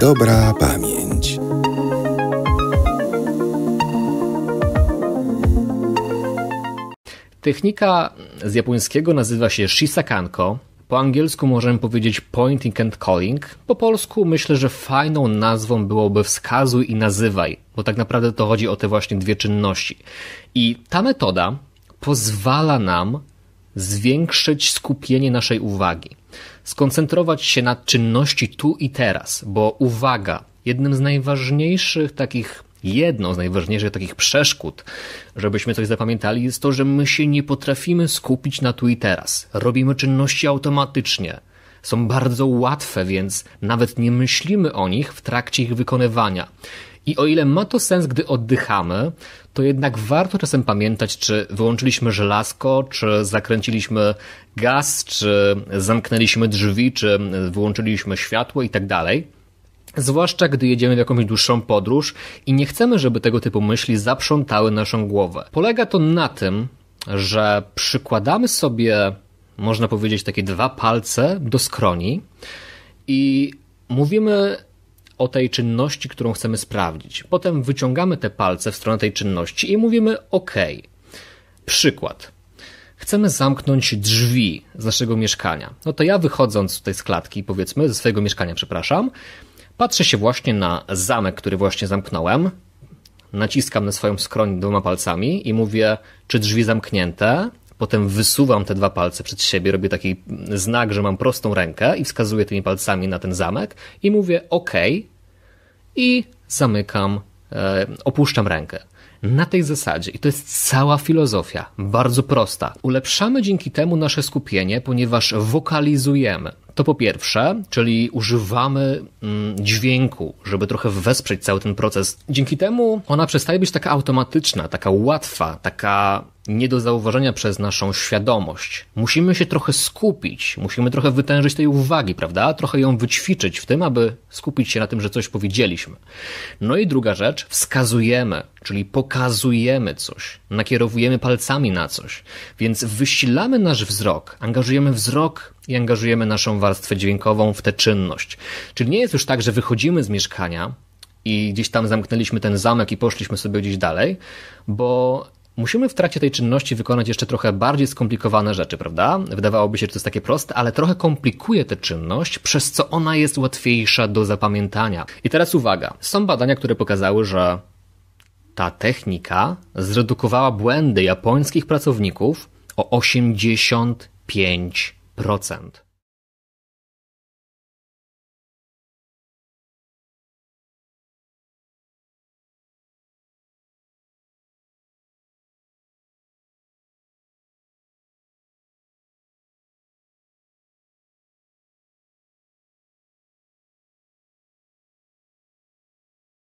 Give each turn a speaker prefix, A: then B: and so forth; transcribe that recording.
A: Dobra pamięć. Technika z japońskiego nazywa się shisakanko. Po angielsku możemy powiedzieć pointing and calling. Po polsku myślę, że fajną nazwą byłoby wskazuj i nazywaj, bo tak naprawdę to chodzi o te właśnie dwie czynności. I ta metoda pozwala nam zwiększyć skupienie naszej uwagi, skoncentrować się na czynności tu i teraz, bo uwaga, jednym z najważniejszych takich jedną z najważniejszych takich przeszkód, żebyśmy coś zapamiętali, jest to, że my się nie potrafimy skupić na tu i teraz. Robimy czynności automatycznie. Są bardzo łatwe, więc nawet nie myślimy o nich w trakcie ich wykonywania. I o ile ma to sens, gdy oddychamy, to jednak warto czasem pamiętać, czy wyłączyliśmy żelazko, czy zakręciliśmy gaz, czy zamknęliśmy drzwi, czy wyłączyliśmy światło i tak dalej. Zwłaszcza gdy jedziemy w jakąś dłuższą podróż i nie chcemy, żeby tego typu myśli zaprzątały naszą głowę. Polega to na tym, że przykładamy sobie, można powiedzieć, takie dwa palce do skroni i mówimy o tej czynności, którą chcemy sprawdzić. Potem wyciągamy te palce w stronę tej czynności i mówimy OK. Przykład. Chcemy zamknąć drzwi z naszego mieszkania. No to ja wychodząc tutaj z klatki, powiedzmy, ze swojego mieszkania, przepraszam, patrzę się właśnie na zamek, który właśnie zamknąłem, naciskam na swoją skroń dwoma palcami i mówię, czy drzwi zamknięte, Potem wysuwam te dwa palce przed siebie, robię taki znak, że mam prostą rękę i wskazuję tymi palcami na ten zamek i mówię OK i zamykam, e, opuszczam rękę. Na tej zasadzie, i to jest cała filozofia, bardzo prosta, ulepszamy dzięki temu nasze skupienie, ponieważ wokalizujemy. To po pierwsze, czyli używamy mm, dźwięku, żeby trochę wesprzeć cały ten proces. Dzięki temu ona przestaje być taka automatyczna, taka łatwa, taka nie do zauważenia przez naszą świadomość. Musimy się trochę skupić, musimy trochę wytężyć tej uwagi, prawda? Trochę ją wyćwiczyć w tym, aby skupić się na tym, że coś powiedzieliśmy. No i druga rzecz, wskazujemy, czyli pokazujemy coś, nakierowujemy palcami na coś, więc wysilamy nasz wzrok, angażujemy wzrok i angażujemy naszą warstwę dźwiękową w tę czynność. Czyli nie jest już tak, że wychodzimy z mieszkania, i gdzieś tam zamknęliśmy ten zamek i poszliśmy sobie gdzieś dalej, bo Musimy w trakcie tej czynności wykonać jeszcze trochę bardziej skomplikowane rzeczy, prawda? Wydawałoby się, że to jest takie proste, ale trochę komplikuje tę czynność, przez co ona jest łatwiejsza do zapamiętania. I teraz uwaga. Są badania, które pokazały, że ta technika zredukowała błędy japońskich pracowników o 85%.